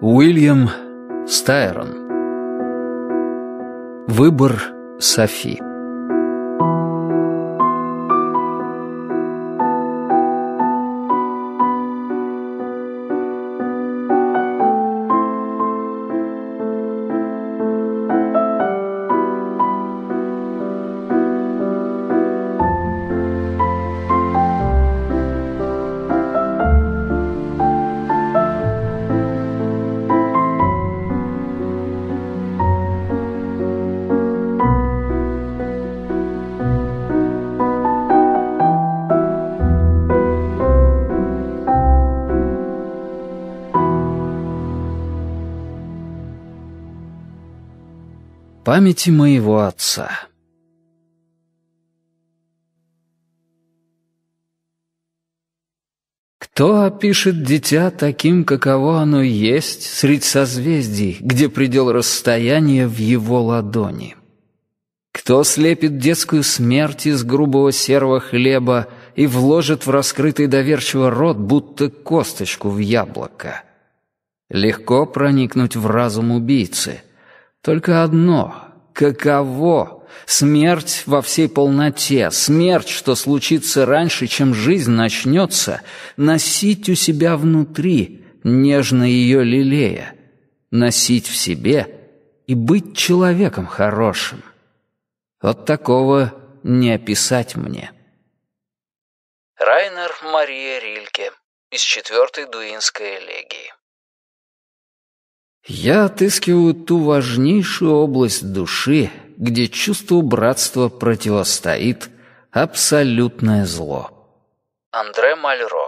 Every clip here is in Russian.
Уильям Стайрон Выбор Софи памяти моего отца. Кто опишет дитя таким, каково оно есть, средь созвездий, где предел расстояния в его ладони? Кто слепит детскую смерть из грубого серого хлеба и вложит в раскрытый доверчиво рот, будто косточку в яблоко? Легко проникнуть в разум убийцы — только одно каково? Смерть во всей полноте, смерть, что случится раньше, чем жизнь начнется, носить у себя внутри, нежно ее лелея, носить в себе и быть человеком хорошим. Вот такого не описать мне. Райнер Мария Рильке из четвертой дуинской элегии. Я отыскиваю ту важнейшую область души, где чувство братства противостоит абсолютное зло. Андре Мальро.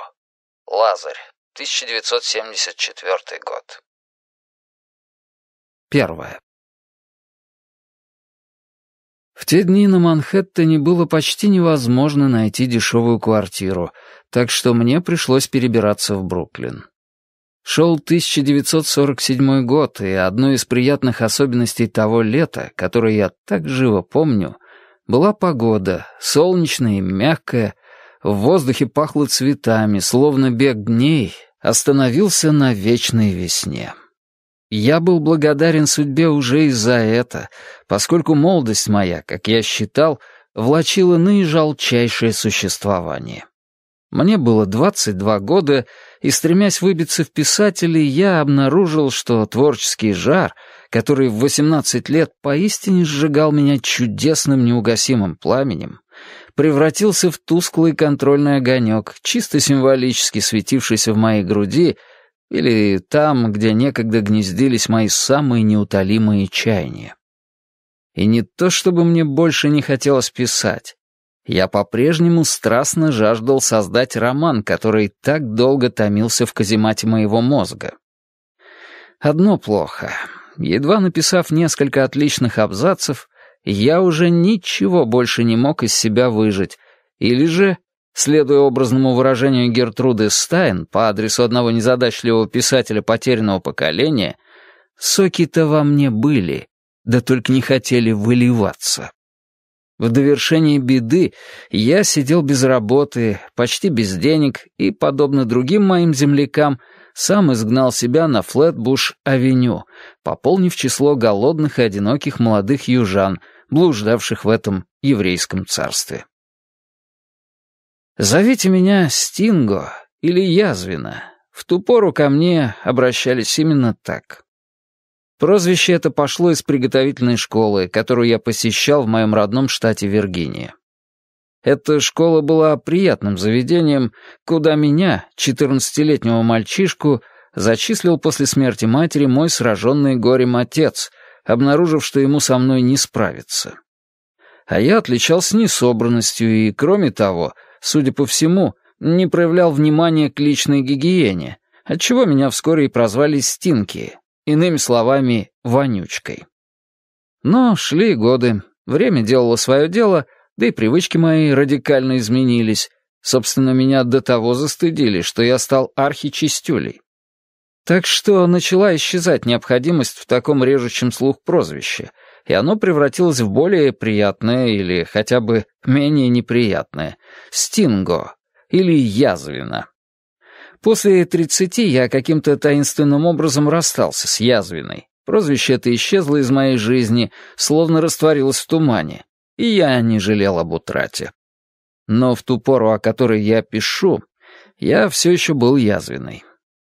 Лазарь. 1974 год. Первое. В те дни на Манхэттене было почти невозможно найти дешевую квартиру, так что мне пришлось перебираться в Бруклин. Шел 1947 год, и одной из приятных особенностей того лета, которое я так живо помню, была погода, солнечная и мягкая, в воздухе пахло цветами, словно бег дней остановился на вечной весне. Я был благодарен судьбе уже и за это, поскольку молодость моя, как я считал, влачила наижалчайшее существование. Мне было 22 года, и, стремясь выбиться в писатели, я обнаружил, что творческий жар, который в 18 лет поистине сжигал меня чудесным неугасимым пламенем, превратился в тусклый контрольный огонек, чисто символически светившийся в моей груди или там, где некогда гнездились мои самые неутолимые чаяния. И не то, чтобы мне больше не хотелось писать я по-прежнему страстно жаждал создать роман, который так долго томился в каземате моего мозга. Одно плохо. Едва написав несколько отличных абзацев, я уже ничего больше не мог из себя выжить, или же, следуя образному выражению Гертруды Стайн по адресу одного незадачливого писателя потерянного поколения, соки-то во мне были, да только не хотели выливаться. В довершении беды я сидел без работы, почти без денег и, подобно другим моим землякам, сам изгнал себя на Флетбуш-авеню, пополнив число голодных и одиноких молодых южан, блуждавших в этом еврейском царстве. Зовите меня Стинго или Язвина. В ту пору ко мне обращались именно так. Прозвище это пошло из приготовительной школы, которую я посещал в моем родном штате Виргиния. Эта школа была приятным заведением, куда меня, четырнадцатилетнего мальчишку, зачислил после смерти матери мой сраженный горем отец, обнаружив, что ему со мной не справиться. А я отличался несобранностью и, кроме того, судя по всему, не проявлял внимания к личной гигиене, отчего меня вскоре и прозвали «стинки», иными словами, вонючкой. Но шли годы, время делало свое дело, да и привычки мои радикально изменились. Собственно, меня до того застыдили, что я стал архичистюлей. Так что начала исчезать необходимость в таком режущем слух прозвище, и оно превратилось в более приятное или хотя бы менее неприятное — «стинго» или «язвина». После тридцати я каким-то таинственным образом расстался с язвиной. Прозвище это исчезло из моей жизни, словно растворилось в тумане, и я не жалел об утрате. Но в ту пору, о которой я пишу, я все еще был язвенный.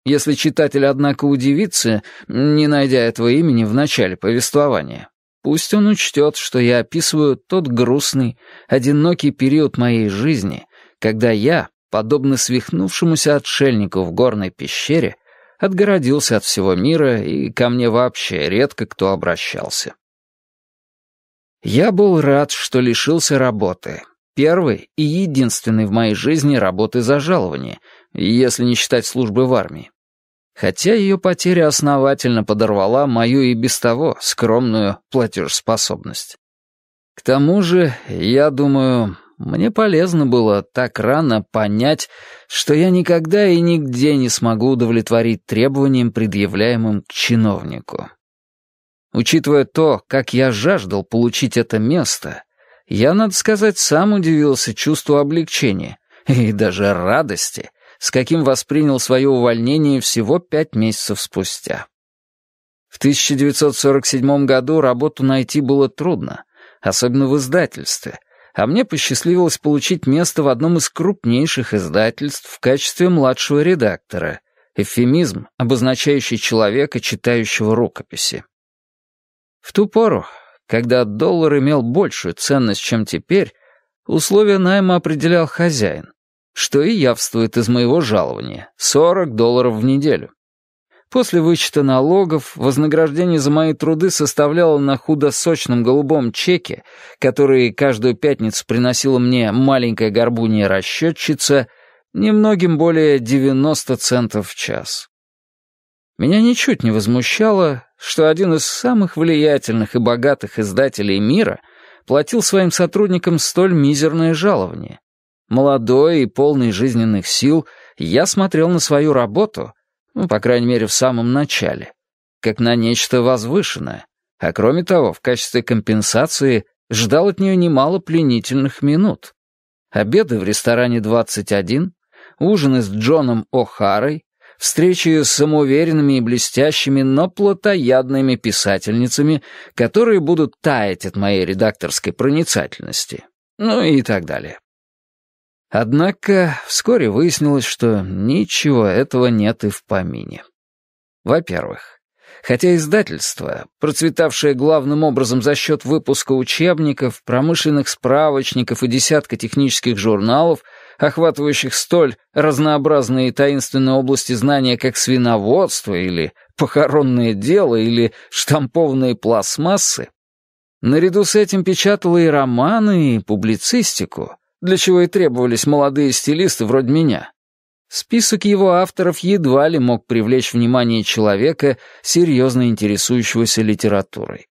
Если читатель, однако, удивится, не найдя этого имени в начале повествования, пусть он учтет, что я описываю тот грустный, одинокий период моей жизни, когда я, подобно свихнувшемуся отшельнику в горной пещере, отгородился от всего мира, и ко мне вообще редко кто обращался. Я был рад, что лишился работы. Первой и единственной в моей жизни работы за жалование, если не считать службы в армии. Хотя ее потеря основательно подорвала мою и без того скромную платежеспособность. К тому же, я думаю, мне полезно было так рано понять, что я никогда и нигде не смогу удовлетворить требованиям, предъявляемым к чиновнику. Учитывая то, как я жаждал получить это место, я, надо сказать, сам удивился чувству облегчения и даже радости, с каким воспринял свое увольнение всего пять месяцев спустя. В 1947 году работу найти было трудно, особенно в издательстве — а мне посчастливилось получить место в одном из крупнейших издательств в качестве младшего редактора, эвфемизм, обозначающий человека, читающего рукописи. В ту пору, когда доллар имел большую ценность, чем теперь, условия найма определял хозяин, что и явствует из моего жалования — 40 долларов в неделю. После вычета налогов вознаграждение за мои труды составляло на худосочном голубом чеке, который каждую пятницу приносила мне маленькая горбунья расчетчица, немногим более 90 центов в час. Меня ничуть не возмущало, что один из самых влиятельных и богатых издателей мира платил своим сотрудникам столь мизерное жалование. Молодой и полный жизненных сил, я смотрел на свою работу — ну, по крайней мере, в самом начале, как на нечто возвышенное, а кроме того, в качестве компенсации ждал от нее немало пленительных минут. Обеды в ресторане 21, ужины с Джоном О'Харой, встречи с самоуверенными и блестящими, но плотоядными писательницами, которые будут таять от моей редакторской проницательности, ну и так далее. Однако вскоре выяснилось, что ничего этого нет и в помине. Во-первых, хотя издательство, процветавшее главным образом за счет выпуска учебников, промышленных справочников и десятка технических журналов, охватывающих столь разнообразные и таинственные области знания, как свиноводство или похоронное дело или штампованные пластмассы, наряду с этим печатало и романы, и публицистику — для чего и требовались молодые стилисты вроде меня. Список его авторов едва ли мог привлечь внимание человека, серьезно интересующегося литературой.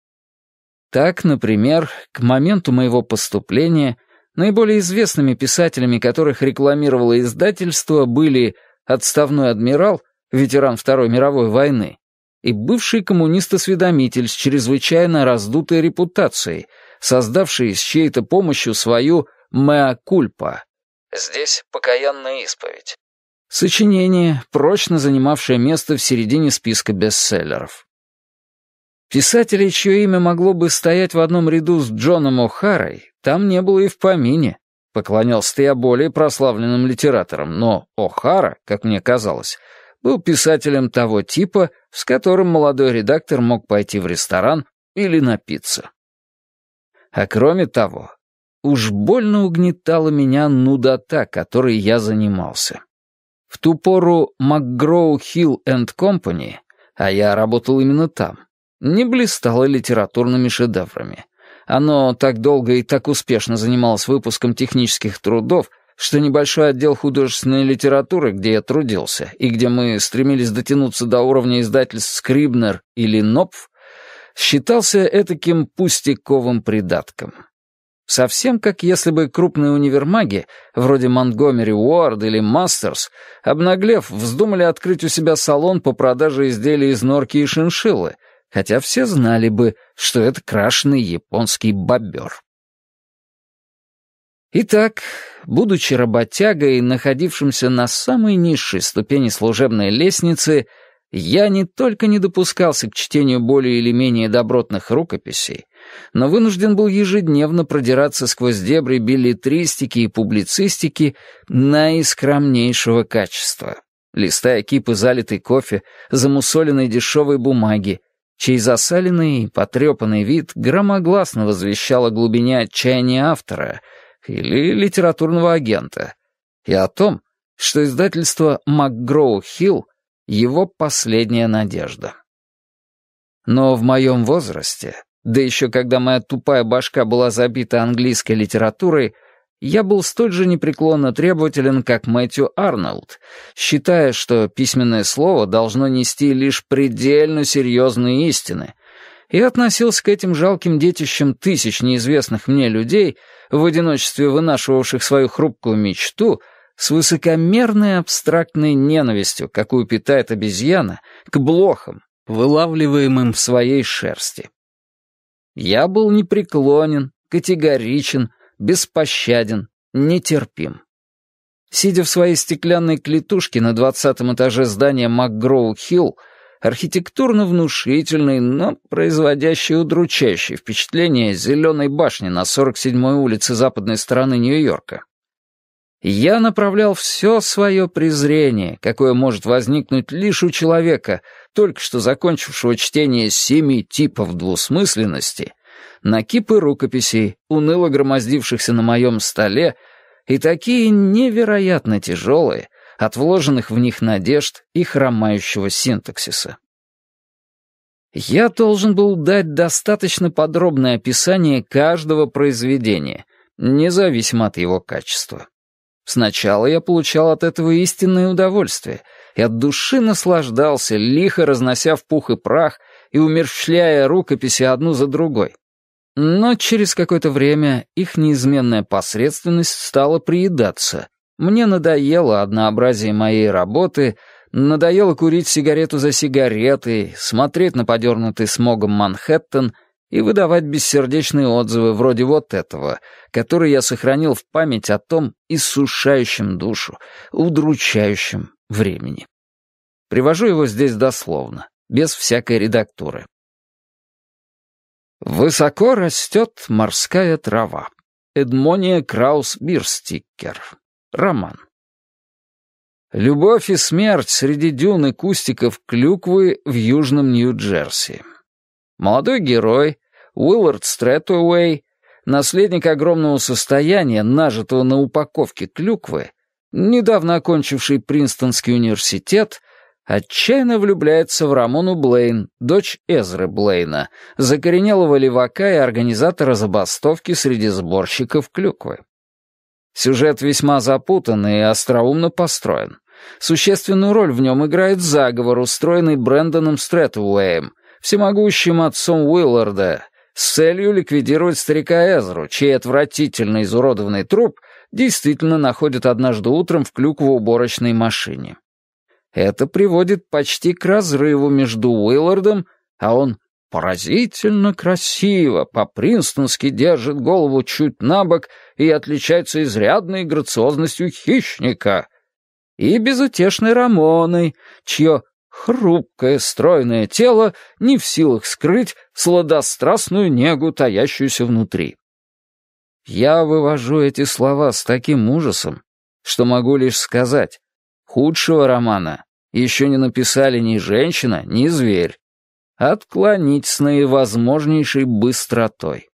Так, например, к моменту моего поступления наиболее известными писателями, которых рекламировало издательство, были отставной адмирал, ветеран Второй мировой войны, и бывший коммунист-осведомитель с чрезвычайно раздутой репутацией, создавший с чьей-то помощью свою «Меа кульпа». Здесь покаянная исповедь. Сочинение, прочно занимавшее место в середине списка бестселлеров. Писателя чье имя могло бы стоять в одном ряду с Джоном О'Харой, там не было и в помине. Поклонялся я более прославленным литераторам, но О'Хара, как мне казалось, был писателем того типа, с которым молодой редактор мог пойти в ресторан или напиться. А кроме того, Уж больно угнетала меня нудота, которой я занимался. В ту пору McGraw Hill and Company, а я работал именно там, не блистало литературными шедеврами. Оно так долго и так успешно занималось выпуском технических трудов, что небольшой отдел художественной литературы, где я трудился, и где мы стремились дотянуться до уровня издательств «Скрибнер» или «Нопф», считался этаким пустяковым придатком. Совсем как если бы крупные универмаги, вроде Монтгомери Уорд или Мастерс, обнаглев, вздумали открыть у себя салон по продаже изделий из норки и шиншиллы, хотя все знали бы, что это крашеный японский бобер. Итак, будучи работягой, находившимся на самой низшей ступени служебной лестницы, я не только не допускался к чтению более или менее добротных рукописей, но вынужден был ежедневно продираться сквозь дебри билетристики и публицистики наискромнейшего качества, листая кипы залитой кофе, замусоленной дешевой бумаги, чей засаленный и потрепанный вид громогласно возвещал о глубине отчаяния автора или литературного агента и о том, что издательство «Макгроу-Хилл» — его последняя надежда. Но в моем возрасте да еще когда моя тупая башка была забита английской литературой, я был столь же непреклонно требователен, как Мэтью Арнольд, считая, что письменное слово должно нести лишь предельно серьезные истины, и относился к этим жалким детищам тысяч неизвестных мне людей, в одиночестве вынашивавших свою хрупкую мечту, с высокомерной абстрактной ненавистью, какую питает обезьяна, к блохам, вылавливаемым в своей шерсти. Я был непреклонен, категоричен, беспощаден, нетерпим. Сидя в своей стеклянной клетушке на двадцатом этаже здания Макгроу-Хилл, архитектурно внушительной, но производящей удручающее впечатление зеленой башни на 47-й улице западной стороны Нью-Йорка, я направлял все свое презрение, какое может возникнуть лишь у человека, только что закончившего чтение семи типов двусмысленности, на кипы рукописей, уныло громоздившихся на моем столе, и такие невероятно тяжелые, от вложенных в них надежд и хромающего синтаксиса. Я должен был дать достаточно подробное описание каждого произведения, независимо от его качества. Сначала я получал от этого истинное удовольствие и от души наслаждался, лихо разнося в пух и прах и умерщвляя рукописи одну за другой. Но через какое-то время их неизменная посредственность стала приедаться. Мне надоело однообразие моей работы, надоело курить сигарету за сигаретой, смотреть на подернутый смогом Манхэттен — и выдавать бессердечные отзывы вроде вот этого, который я сохранил в память о том иссушающем душу, удручающем времени. Привожу его здесь дословно, без всякой редактуры. «Высоко растет морская трава». Эдмония Краус Бирстикер. Роман. «Любовь и смерть среди дюн и кустиков клюквы в Южном Нью-Джерси». Молодой герой, Уиллард Стрэтуэй, наследник огромного состояния, нажитого на упаковке клюквы, недавно окончивший Принстонский университет, отчаянно влюбляется в Рамону Блейн, дочь Эзры Блейна, закоренелого левака и организатора забастовки среди сборщиков клюквы. Сюжет весьма запутан и остроумно построен. Существенную роль в нем играет заговор, устроенный Брэндоном Стрэтуэем, всемогущим отцом Уилларда, с целью ликвидировать старика Эзру, чей отвратительно изуродованный труп действительно находит однажды утром в уборочной машине. Это приводит почти к разрыву между Уиллардом, а он поразительно красиво, по-принстонски держит голову чуть на бок и отличается изрядной грациозностью хищника. И безутешной Рамоной, чье Хрупкое, стройное тело не в силах скрыть сладострастную негу, таящуюся внутри. Я вывожу эти слова с таким ужасом, что могу лишь сказать, худшего романа еще не написали ни женщина, ни зверь. Отклонить с наивозможнейшей быстротой.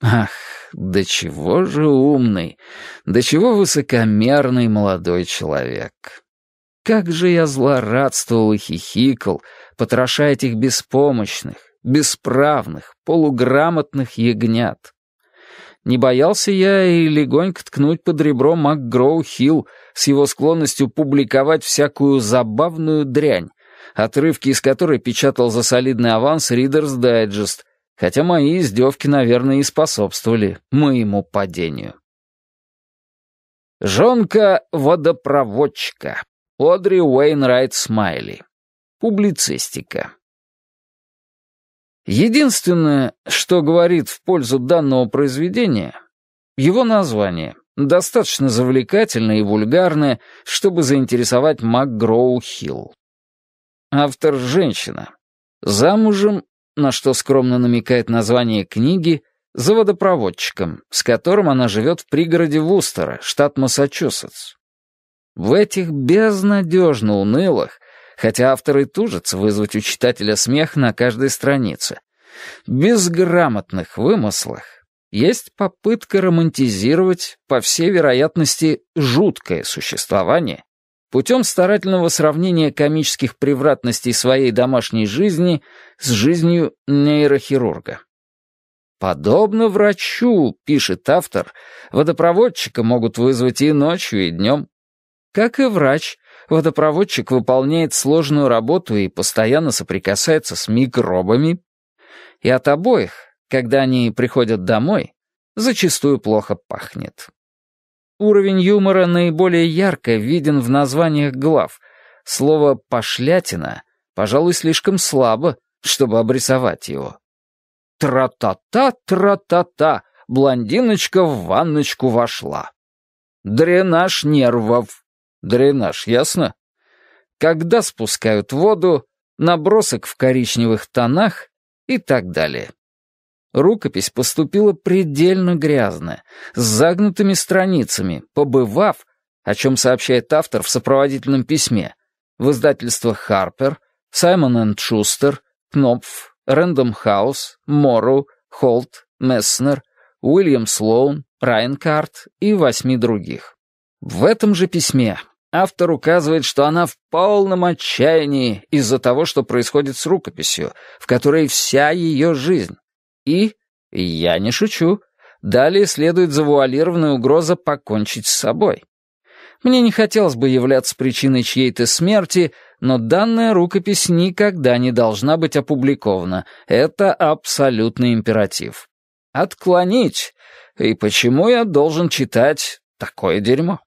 Ах, до чего же умный, до чего высокомерный молодой человек. Как же я злорадствовал и хихикал, потрошая этих беспомощных, бесправных, полуграмотных ягнят. Не боялся я и легонько ткнуть под ребро МакГроу-Хилл с его склонностью публиковать всякую забавную дрянь, отрывки из которой печатал за солидный аванс Reader's Digest, хотя мои издевки, наверное, и способствовали моему падению. Жонка-водопроводчика Одри Уэйнрайт Смайли. Публицистика. Единственное, что говорит в пользу данного произведения, его название, достаточно завлекательное и вульгарное, чтобы заинтересовать МакГроу Хилл. Автор — женщина. Замужем, на что скромно намекает название книги, за водопроводчиком, с которым она живет в пригороде Вустера, штат Массачусетс. В этих безнадежно унылых, хотя авторы тужатся вызвать у читателя смех на каждой странице, безграмотных вымыслах есть попытка романтизировать, по всей вероятности, жуткое существование путем старательного сравнения комических превратностей своей домашней жизни с жизнью нейрохирурга. «Подобно врачу», — пишет автор, — «водопроводчика могут вызвать и ночью, и днем. Как и врач, водопроводчик выполняет сложную работу и постоянно соприкасается с микробами. И от обоих, когда они приходят домой, зачастую плохо пахнет. Уровень юмора наиболее ярко виден в названиях глав. Слово «пошлятина», пожалуй, слишком слабо, чтобы обрисовать его. «Тра-та-та, тра-та-та, блондиночка в ванночку вошла». «Дренаж нервов», Дренаж, ясно? Когда спускают воду, набросок в коричневых тонах и так далее. Рукопись поступила предельно грязная, с загнутыми страницами, побывав, о чем сообщает автор в сопроводительном письме, в издательствах «Харпер», «Саймон энд Шустер», «Кнопф», «Рэндом Хаус», «Морроу», «Холт», «Месснер», «Уильям Слоун», «Райнкарт» и восьми других. В этом же письме автор указывает, что она в полном отчаянии из-за того, что происходит с рукописью, в которой вся ее жизнь. И, я не шучу, далее следует завуалированная угроза покончить с собой. Мне не хотелось бы являться причиной чьей-то смерти, но данная рукопись никогда не должна быть опубликована. Это абсолютный императив. Отклонить. И почему я должен читать такое дерьмо?